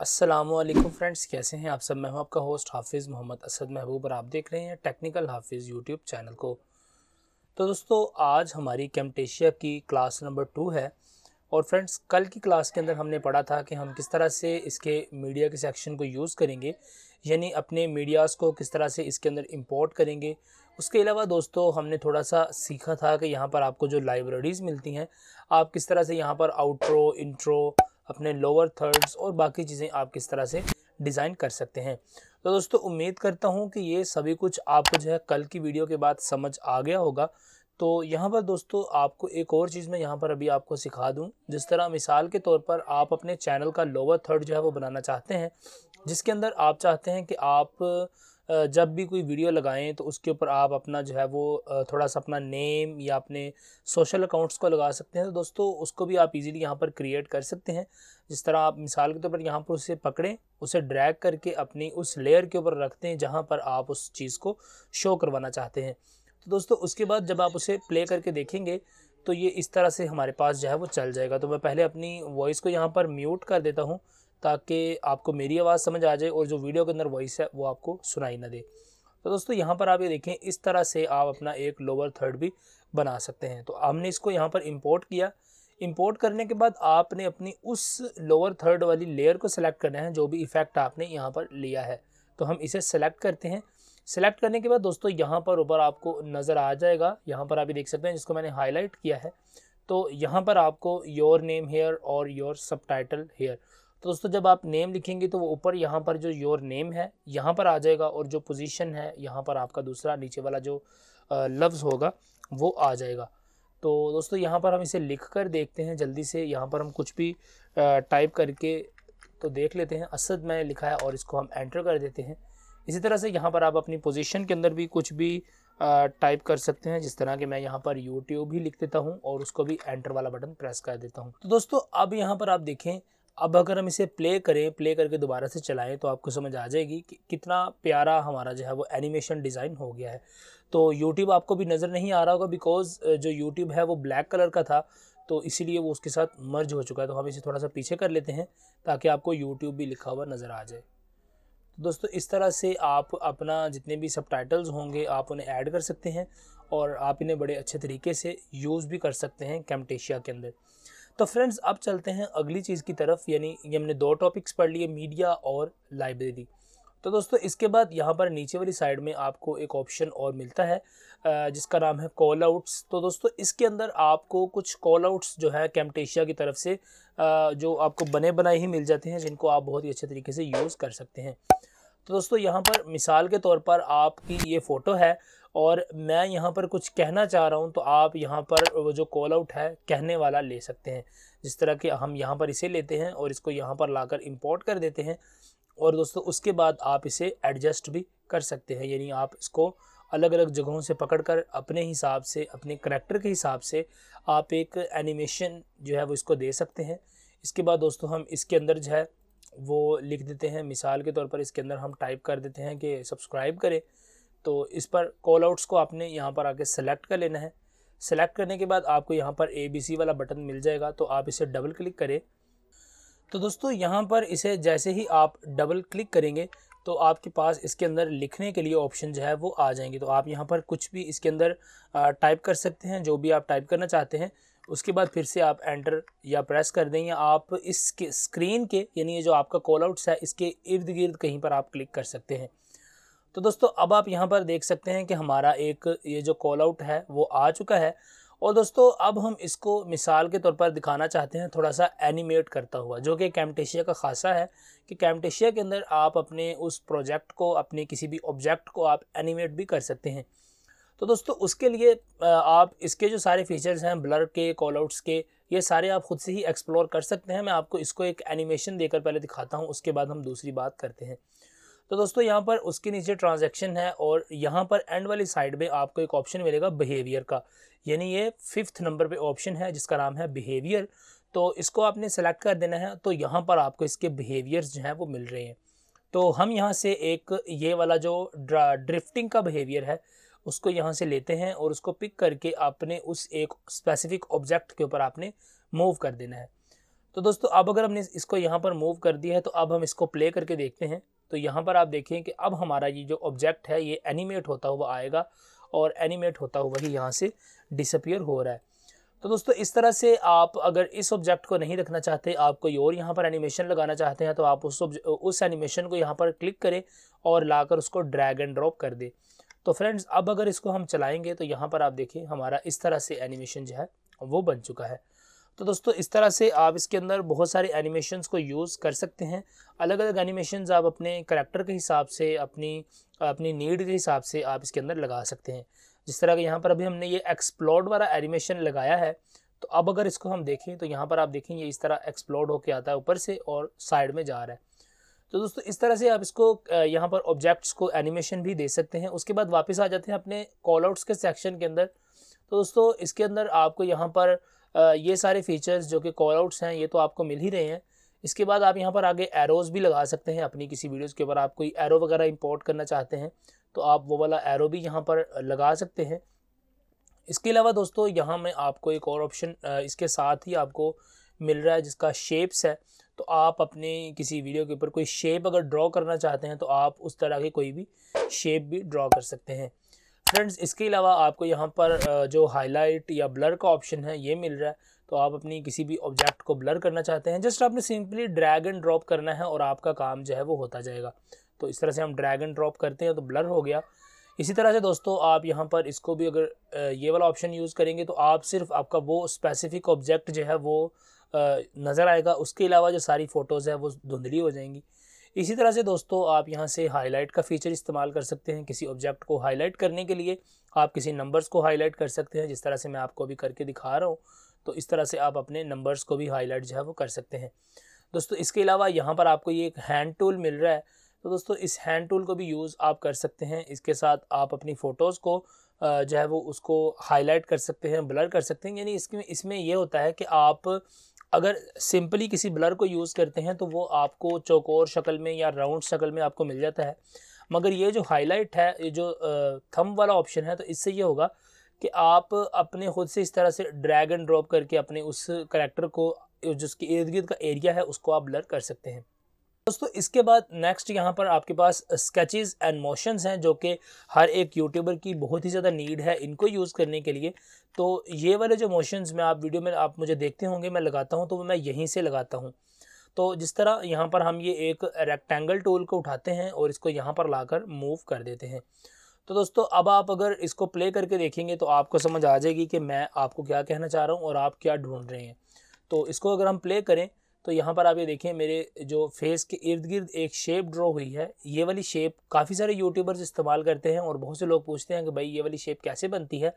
Aslam friends कैसे हैं आप सब मैं हूं आपका होस्ट हाफिज़ मोहम्मद असद महबूब और आप देख रहे हैं टेक्निकल हाफिज़ यूट्यूब चैनल को तो दोस्तों आज हमारी कैम्टेशिया की क्लास नंबर टू है और फ्रेंड्स कल की क्लास के अंदर हमने पढ़ा था कि हम किस तरह से इसके मीडिया के सेक्शन को यूज़ करेंगे यानी अपने मीडियाज़ को किस तरह से इसके अंदर इम्पोर्ट करेंगे उसके अलावा दोस्तों हमने थोड़ा सा सीखा था कि यहाँ पर आपको जो लाइब्रेरीज़ मिलती हैं आप किस तरह से यहाँ पर आउट्रो इंट्रो अपने लोअर थर्ड्स और बाकी चीज़ें आप किस तरह से डिज़ाइन कर सकते हैं तो दोस्तों उम्मीद करता हूँ कि ये सभी कुछ आपको जो है कल की वीडियो के बाद समझ आ गया होगा तो यहाँ पर दोस्तों आपको एक और चीज़ मैं यहाँ पर अभी आपको सिखा दूँ जिस तरह मिसाल के तौर पर आप अपने चैनल का लोअर थर्ड जो है वो बनाना चाहते हैं जिसके अंदर आप चाहते हैं कि आप जब भी कोई वीडियो लगाएं तो उसके ऊपर आप अपना जो है वो थोड़ा सा अपना नेम या अपने सोशल अकाउंट्स को लगा सकते हैं तो दोस्तों उसको भी आप इजीली यहाँ पर क्रिएट कर सकते हैं जिस तरह आप मिसाल के तौर तो पर यहाँ पर उसे पकड़ें उसे ड्रैग करके अपनी उस लेयर के ऊपर रखते हैं जहाँ पर आप उस चीज़ को शो करवाना चाहते हैं तो दोस्तों उसके बाद जब आप उसे प्ले करके देखेंगे तो ये इस तरह से हमारे पास जो है वो चल जाएगा तो मैं पहले अपनी वॉइस को यहाँ पर म्यूट कर देता हूँ ताकि आपको मेरी आवाज़ समझ आ जाए और जो वीडियो के अंदर वॉइस है वो आपको सुनाई ना दे तो दोस्तों यहाँ पर आप ये देखें इस तरह से आप अपना एक लोअर थर्ड भी बना सकते हैं तो हमने इसको यहाँ पर इम्पोर्ट किया इम्पोर्ट करने के बाद आपने अपनी उस लोअर थर्ड वाली लेयर को सिलेक्ट करना है जो भी इफ़ेक्ट आपने यहाँ पर लिया है तो हम इसे सेलेक्ट करते हैं सेलेक्ट करने के बाद दोस्तों यहाँ पर ऊपर आपको नज़र आ जाएगा यहाँ पर आप ये देख सकते हैं जिसको मैंने हाईलाइट किया है तो यहाँ पर आपको योर नेम हेयर और योर सब टाइटल हेयर तो दोस्तों जब आप नेम लिखेंगे तो वो ऊपर यहाँ पर जो योर नेम है यहाँ पर आ जाएगा और जो पोजीशन है यहाँ पर आपका दूसरा नीचे वाला जो लफ्ज़ होगा वो आ जाएगा तो दोस्तों यहाँ पर हम इसे लिख कर देखते हैं जल्दी से यहाँ पर हम कुछ भी टाइप करके तो देख लेते हैं असद मैंने लिखा है और इसको हम एंटर कर देते हैं इसी तरह से यहाँ पर आप अपनी पोजिशन के अंदर भी कुछ भी टाइप कर सकते हैं जिस तरह के मैं यहाँ पर यूट्यूब ही लिख देता हूँ और उसको भी एंटर वाला बटन प्रेस कर देता हूँ तो दोस्तों अब यहाँ पर आप देखें अब अगर हम इसे प्ले करें प्ले करके दोबारा से चलाएं तो आपको समझ आ जाएगी कि कितना प्यारा हमारा जो है वो एनिमेशन डिज़ाइन हो गया है तो यूट्यूब आपको भी नज़र नहीं आ रहा होगा बिकॉज जो यूट्यूब है वो ब्लैक कलर का था तो इसीलिए वो उसके साथ मर्ज हो चुका है तो हम इसे थोड़ा सा पीछे कर लेते हैं ताकि आपको यूट्यूब भी लिखा हुआ नज़र आ जाए तो दोस्तों इस तरह से आप अपना जितने भी सब होंगे आप उन्हें ऐड कर सकते हैं और आप इन्हें बड़े अच्छे तरीके से यूज़ भी कर सकते हैं कैमटेशिया के अंदर तो फ्रेंड्स अब चलते हैं अगली चीज़ की तरफ यानी ये हमने दो टॉपिक्स पढ़ लिए मीडिया और लाइब्रेरी तो दोस्तों इसके बाद यहाँ पर नीचे वाली साइड में आपको एक ऑप्शन और मिलता है जिसका नाम है कॉल आउट्स तो दोस्तों इसके अंदर आपको कुछ कॉल आउट्स जो है कैमटेशिया की तरफ से जो आपको बने बनाए ही मिल जाते हैं जिनको आप बहुत ही अच्छे तरीके से यूज़ कर सकते हैं तो दोस्तों यहाँ पर मिसाल के तौर पर आपकी ये फ़ोटो है और मैं यहाँ पर कुछ कहना चाह रहा हूँ तो आप यहाँ पर वो जो कॉल आउट है कहने वाला ले सकते हैं जिस तरह के हम यहाँ पर इसे लेते हैं और इसको यहाँ पर लाकर इंपोर्ट कर देते हैं और दोस्तों उसके बाद आप इसे एडजस्ट भी कर सकते हैं यानी आप इसको अलग अलग जगहों से पकड़कर अपने हिसाब से अपने करेक्टर के हिसाब से आप एक एनिमेशन जो है वो इसको दे सकते हैं इसके बाद दोस्तों हम इसके अंदर जो है वो लिख देते हैं मिसाल के तौर पर इसके अंदर हम टाइप कर देते हैं कि सब्सक्राइब करें तो इस पर कॉल आउट्स को आपने यहाँ पर आके सेलेक्ट कर लेना है सेलेक्ट करने के बाद आपको यहाँ पर ए बी सी वाला बटन मिल जाएगा तो आप इसे डबल क्लिक करें तो दोस्तों यहाँ पर इसे जैसे ही आप डबल क्लिक करेंगे तो आपके पास इसके अंदर लिखने के लिए ऑप्शन जो है वो आ जाएंगे तो आप यहाँ पर कुछ भी इसके अंदर टाइप कर सकते हैं जो भी आप टाइप करना चाहते हैं उसके बाद फिर से आप एंटर या प्रेस कर देंगे आप इसके स्क्रीन के यानी ये जो आपका कॉल आउट्स है इसके इर्द गिर्द कहीं पर आप क्लिक कर सकते हैं तो दोस्तों अब आप यहाँ पर देख सकते हैं कि हमारा एक ये जो कॉल आउट है वो आ चुका है और दोस्तों अब हम इसको मिसाल के तौर पर दिखाना चाहते हैं थोड़ा सा एनिमेट करता हुआ जो कि कैमटेशिया का खासा है कि कैमटेशिया के अंदर आप अपने उस प्रोजेक्ट को अपने किसी भी ऑब्जेक्ट को आप एनिमेट भी कर सकते हैं तो दोस्तों उसके लिए आप इसके जो सारे फीचर्स हैं ब्लर के कॉल आउट्स के ये सारे आप ख़ुद से ही एक्सप्लोर कर सकते हैं मैं आपको इसको एक एनिमेशन देकर पहले दिखाता हूँ उसके बाद हम दूसरी बात करते हैं तो दोस्तों यहाँ पर उसके नीचे ट्रांजेक्शन है और यहाँ पर एंड वाली साइड में आपको एक ऑप्शन मिलेगा बिहेवियर का यानी ये फिफ्थ नंबर पर ऑप्शन है जिसका नाम है बिहेवियर तो इसको आपने सेलेक्ट कर देना है तो यहाँ पर आपको इसके बिहेवियर्स जो हैं वो मिल रहे हैं तो हम यहाँ से एक ये वाला जो ड्रिफ्टिंग का बिहेवियर है उसको यहाँ से लेते हैं और उसको पिक करके आपने उस एक स्पेसिफिक ऑब्जेक्ट के ऊपर आपने मूव कर देना है तो दोस्तों अब अगर हमने इसको यहाँ पर मूव कर दिया है तो अब हम इसको प्ले करके देखते हैं तो यहाँ पर आप देखें कि अब हमारा ये जो ऑब्जेक्ट है ये एनिमेट होता हुआ आएगा और एनिमेट होता हुआ ही यहाँ से डिसअपियर हो रहा है तो दोस्तों इस तरह से आप अगर इस ऑब्जेक्ट को नहीं रखना चाहते आप कोई और यहाँ पर एनिमेशन लगाना चाहते हैं तो आप उस उस एनिमेशन को यहाँ पर क्लिक करें और लाकर उसको ड्रैग एंड ड्रॉप कर दें तो फ्रेंड्स अब अगर इसको हम चलाएंगे तो यहाँ पर आप देखिए हमारा इस तरह से एनिमेशन जो है वो बन चुका है तो दोस्तों इस तरह से आप इसके अंदर बहुत सारे एनिमेशंस को यूज़ कर सकते हैं अलग अलग एनिमेशंस आप अपने करेक्टर के हिसाब से अपनी अपनी नीड के हिसाब से आप इसके अंदर लगा सकते हैं जिस तरह के यहाँ पर अभी हमने ये एक्सप्लोर्ड वाला एनिमेशन लगाया है तो अब अगर इसको हम देखें तो यहाँ पर आप देखें ये इस तरह एक्सप्लोर्ड होके आता है ऊपर से और साइड में जा रहा है तो दोस्तों इस तरह से आप इसको यहाँ पर ऑब्जेक्ट्स को एनिमेशन भी दे सकते हैं उसके बाद वापस आ जाते हैं अपने कॉल आउट्स के सेक्शन के अंदर तो दोस्तों इसके अंदर आपको यहाँ पर ये सारे फीचर्स जो कि कॉल आउट्स हैं ये तो आपको मिल ही रहे हैं इसके बाद आप यहाँ पर आगे एरोज़ भी लगा सकते हैं अपनी किसी वीडियोज़ के ऊपर आप कोई एरो वगैरह इम्पोर्ट करना चाहते हैं तो आप वो वाला एरो भी यहाँ पर लगा सकते हैं इसके अलावा दोस्तों यहाँ में आपको एक और ऑप्शन इसके साथ ही आपको मिल रहा है जिसका शेप्स है तो आप अपने किसी वीडियो के ऊपर कोई शेप अगर ड्रॉ करना चाहते हैं तो आप उस तरह की कोई भी शेप भी ड्रॉ कर सकते हैं फ्रेंड्स इसके अलावा आपको यहाँ पर जो हाईलाइट या ब्लर का ऑप्शन है ये मिल रहा है तो आप अपनी किसी भी ऑब्जेक्ट को ब्लर करना चाहते हैं जस्ट आपने सिंपली ड्रैग एंड ड्रॉप करना है और आपका काम जो है वो होता जाएगा तो इस तरह से हम ड्रैग एंड ड्रॉप करते हैं तो ब्लर हो गया इसी तरह से दोस्तों आप यहाँ पर इसको भी अगर ये वाला ऑप्शन यूज़ करेंगे तो आप सिर्फ आपका वो स्पेसिफिक ऑब्जेक्ट जो है वो नज़र आएगा उसके अलावा जो सारी फ़ोटोज़ है वो धुंधली हो जाएंगी इसी तरह से दोस्तों आप यहाँ से हाईलाइट का फ़ीचर इस्तेमाल कर सकते हैं किसी ऑब्जेक्ट को हाईलाइट करने के लिए आप किसी नंबर्स को हाईलाइट कर सकते हैं जिस तरह से मैं आपको अभी करके दिखा रहा हूँ तो इस तरह से आप अपने नंबर्स को भी हाईलाइट जो है वो कर सकते हैं दोस्तों इसके अलावा यहाँ पर आपको ये एक हैंड टूल मिल रहा है तो दोस्तों इस हैंड टूल को भी यूज़ आप कर सकते हैं इसके साथ आप अपनी फ़ोटोज़ को जो है वो उसको हाईलाइट कर सकते हैं ब्लर कर सकते हैं यानी इसमें इसमें यह होता है कि आप अगर सिंपली किसी ब्लर को यूज़ करते हैं तो वो आपको चौकोर शक्ल में या राउंड शक्ल में आपको मिल जाता है मगर ये जो हाईलाइट है ये जो थम वाला ऑप्शन है तो इससे ये होगा कि आप अपने खुद से इस तरह से ड्रैग एंड ड्रॉप करके अपने उस करेक्टर को जिसके इर्द गिर्द का एरिया है उसको आप ब्लर कर सकते हैं दोस्तों इसके बाद नेक्स्ट यहाँ पर आपके पास स्केचेस एंड मोशंस हैं जो कि हर एक यूट्यूबर की बहुत ही ज़्यादा नीड है इनको यूज़ करने के लिए तो ये वाले जो मोशंस में आप वीडियो में आप मुझे देखते होंगे मैं लगाता हूँ तो मैं यहीं से लगाता हूँ तो जिस तरह यहाँ पर हम ये एक रेक्टेंगल टूल को उठाते हैं और इसको यहाँ पर ला मूव कर देते हैं तो दोस्तों अब आप अगर इसको प्ले करके देखेंगे तो आपको समझ आ जाएगी कि मैं आपको क्या कहना चाह रहा हूँ और आप क्या ढूंढ रहे हैं तो इसको अगर हम प्ले करें तो यहाँ पर आप ये देखें मेरे जो फेस के इर्द गिर्द एक शेप ड्रॉ हुई है ये वाली शेप काफ़ी सारे यूट्यूबर्स इस्तेमाल करते हैं और बहुत से लोग पूछते हैं कि भाई ये वाली शेप कैसे बनती है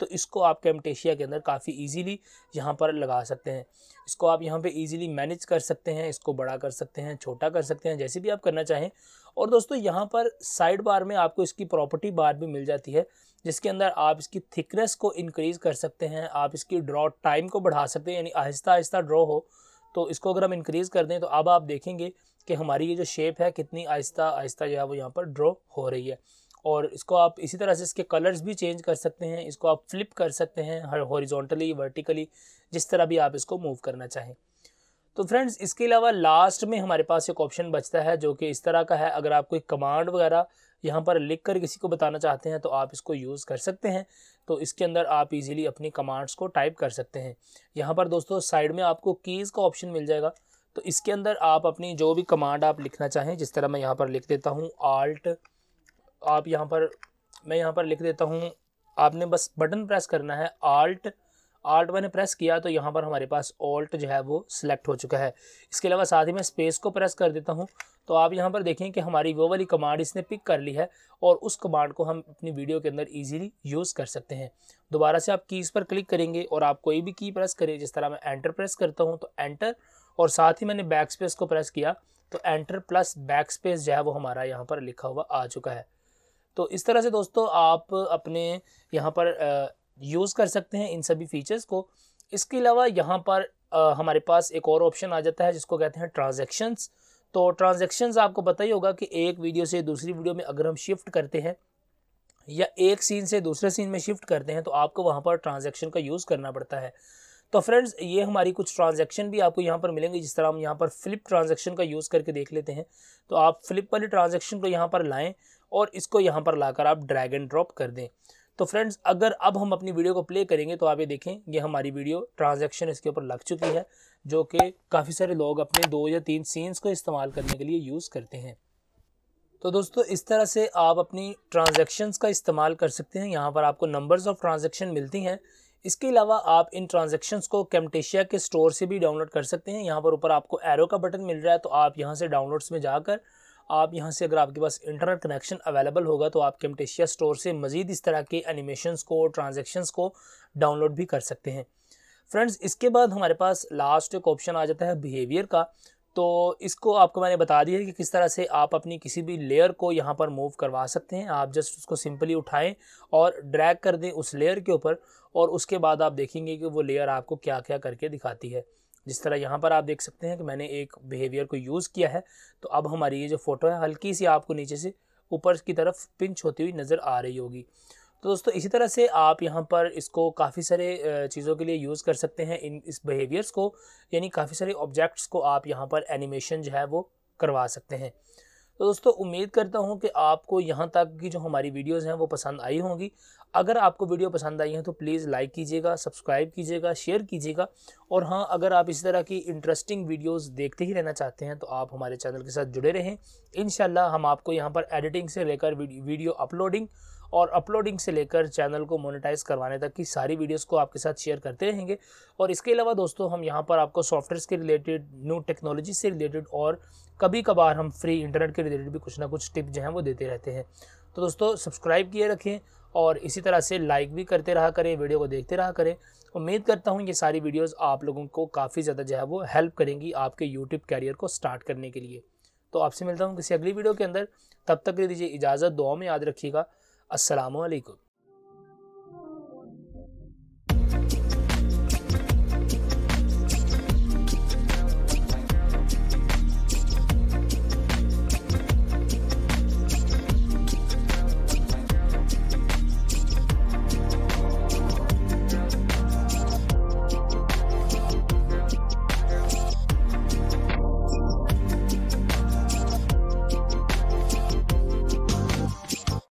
तो इसको आप कैमटेशिया के अंदर काफ़ी ईजीली यहाँ पर लगा सकते हैं इसको आप यहाँ पे ईजीली मैनेज कर सकते हैं इसको बड़ा कर सकते हैं छोटा कर सकते हैं जैसे भी आप करना चाहें और दोस्तों यहाँ पर साइड बार में आपको इसकी प्रॉपर्टी बार भी मिल जाती है जिसके अंदर आप इसकी थिकनेस को इनक्रीज़ कर सकते हैं आप इसकी ड्रॉ टाइम को बढ़ा सकते हैं यानी आहिस्ता आहिस्ता ड्रॉ हो तो इसको अगर हम इंक्रीज़ कर दें तो अब आप देखेंगे कि हमारी ये जो शेप है कितनी आहिस्ता आहिस्ता जो है वो यहाँ पर ड्रॉ हो रही है और इसको आप इसी तरह से इसके कलर्स भी चेंज कर सकते हैं इसको आप फ्लिप कर सकते हैं हर हॉरिजॉन्टली वर्टिकली जिस तरह भी आप इसको मूव करना चाहें तो फ्रेंड्स इसके अलावा लास्ट में हमारे पास एक ऑप्शन बचता है जो कि इस तरह का है अगर आप कोई कमांड वगैरह यहाँ पर लिख कर किसी को बताना चाहते हैं तो आप इसको यूज़ कर सकते हैं तो इसके अंदर आप इजीली अपनी कमांड्स को टाइप कर सकते हैं यहाँ पर दोस्तों साइड में आपको कीज़ का ऑप्शन मिल जाएगा तो इसके अंदर आप अपनी जो भी कमांड आप लिखना चाहें जिस तरह मैं यहाँ पर लिख देता हूँ आल्ट आप यहाँ पर मैं यहाँ पर लिख देता हूँ आपने बस बटन प्रेस करना है आल्ट आल्ट मैंने प्रेस किया तो यहाँ पर हमारे पास ऑल्ट जो है वो सिलेक्ट हो चुका है इसके अलावा साथ ही मैं स्पेस को प्रेस कर देता हूँ तो आप यहाँ पर देखें कि हमारी वो वाली कमांड इसने पिक कर ली है और उस कमांड को हम अपनी वीडियो के अंदर इजीली यूज़ कर सकते हैं दोबारा से आप कीज़ पर क्लिक करेंगे और आप कोई भी की प्रेस करें जिस तरह मैं एंटर प्रेस करता हूँ तो एंटर और साथ ही मैंने बैक स्पेस को प्रेस किया तो एंटर प्लस बैक स्पेस जो है वो हमारा यहाँ पर लिखा हुआ आ चुका है तो इस तरह से दोस्तों आप अपने यहाँ पर यूज़ कर सकते हैं इन सभी फीचर्स को इसके अलावा यहाँ पर हमारे पास एक और ऑप्शन आ जाता है जिसको कहते हैं ट्रांजेक्शन्स तो ट्रांजेक्शन्स आपको पता ही होगा कि एक वीडियो से दूसरी वीडियो में अगर हम शिफ्ट करते हैं या एक सीन से दूसरे सीन में शिफ्ट करते हैं तो आपको वहाँ पर ट्रांजेक्शन का यूज़ करना पड़ता है तो फ्रेंड्स ये हमारी कुछ ट्रांजेक्शन भी आपको यहाँ पर मिलेंगे जिस तरह हम यहाँ पर फ्लिप ट्रांजेक्शन का यूज़ करके देख लेते हैं तो आप फ्लिप वाली ट्रांजेक्शन को यहाँ पर लाएं और इसको यहाँ पर लाकर आप ड्रैग एंड ड्रॉप कर दें तो फ्रेंड्स अगर अब हम अपनी वीडियो को प्ले करेंगे तो आप ये देखें ये हमारी वीडियो ट्रांजैक्शन इसके ऊपर लग चुकी है जो कि काफ़ी सारे लोग अपने दो या तीन सीन्स को इस्तेमाल करने के लिए यूज़ करते हैं तो दोस्तों इस तरह से आप अपनी ट्रांजेक्शन्स का इस्तेमाल कर सकते हैं यहाँ पर आपको नंबर्स ऑफ ट्रांजेक्शन मिलती हैं इसके अलावा आप इन ट्रांजेक्शन्स को कैमटेशिया के स्टोर से भी डाउनलोड कर सकते हैं यहाँ पर ऊपर आपको एरो का बटन मिल रहा है तो आप यहाँ से डाउनलोड्स में जाकर आप यहाँ से अगर आपके पास इंटरनेट कनेक्शन अवेलेबल होगा तो आप कैमटेशिया स्टोर से मज़ीद इस तरह के एनिमेशंस को ट्रांजेक्शन्स को डाउनलोड भी कर सकते हैं फ्रेंड्स इसके बाद हमारे पास लास्ट एक ऑप्शन आ जाता है बिहेवियर का तो इसको आपको मैंने बता दिया है कि किस तरह से आप अपनी किसी भी लेयर को यहाँ पर मूव करवा सकते हैं आप जस्ट उसको सिंपली उठाएं और ड्रैग कर दें उस लेयर के ऊपर और उसके बाद आप देखेंगे कि वो लेयर आपको क्या क्या करके दिखाती है जिस तरह यहाँ पर आप देख सकते हैं कि मैंने एक बिहेवियर को यूज़ किया है तो अब हमारी ये जो फ़ोटो है हल्की सी आपको नीचे से ऊपर की तरफ पिंच होती हुई नज़र आ रही होगी तो दोस्तों इसी तरह से आप यहाँ पर इसको काफ़ी सारे चीज़ों के लिए यूज़ कर सकते हैं इन इस बिहेवियर्स को यानी काफ़ी सारे ऑब्जेक्ट्स को आप यहाँ पर एनिमेशन जो है वो करवा सकते हैं तो दोस्तों उम्मीद करता हूँ कि आपको यहाँ तक की जो हमारी वीडियोज़ हैं वो पसंद आई होंगी अगर आपको वीडियो पसंद आई है तो प्लीज़ लाइक कीजिएगा सब्सक्राइब कीजिएगा शेयर कीजिएगा और हाँ अगर आप इसी तरह की इंटरेस्टिंग वीडियोस देखते ही रहना चाहते हैं तो आप हमारे चैनल के साथ जुड़े रहें इन हम आपको यहाँ पर एडिटिंग से लेकर वीडियो अपलोडिंग और अपलोडिंग से लेकर चैनल को मोनेटाइज करवाने तक की सारी वीडियोस को आपके साथ शेयर करते रहेंगे और इसके अलावा दोस्तों हम यहाँ पर आपको सॉफ्टवेयर के रिलेटेड न्यू टेक्नोलॉजी से रिलेटेड और कभी कभार हम फ्री इंटरनेट के रिलेटेड भी कुछ ना कुछ टिप जो हैं वो देते रहते हैं तो दोस्तों सब्सक्राइब किए रखें और इसी तरह से लाइक भी करते रहा करें वीडियो को देखते रहा करें उम्मीद करता हूँ ये सारी वीडियोस आप लोगों को काफ़ी ज़्यादा जो है वो हेल्प करेंगी आपके यूट्यूब कैरियर को स्टार्ट करने के लिए तो आपसे मिलता हूँ किसी अगली वीडियो के अंदर तब तक दे दीजिए इजाज़त दुआ में याद रखिएगा আসসালামু আলাইকুম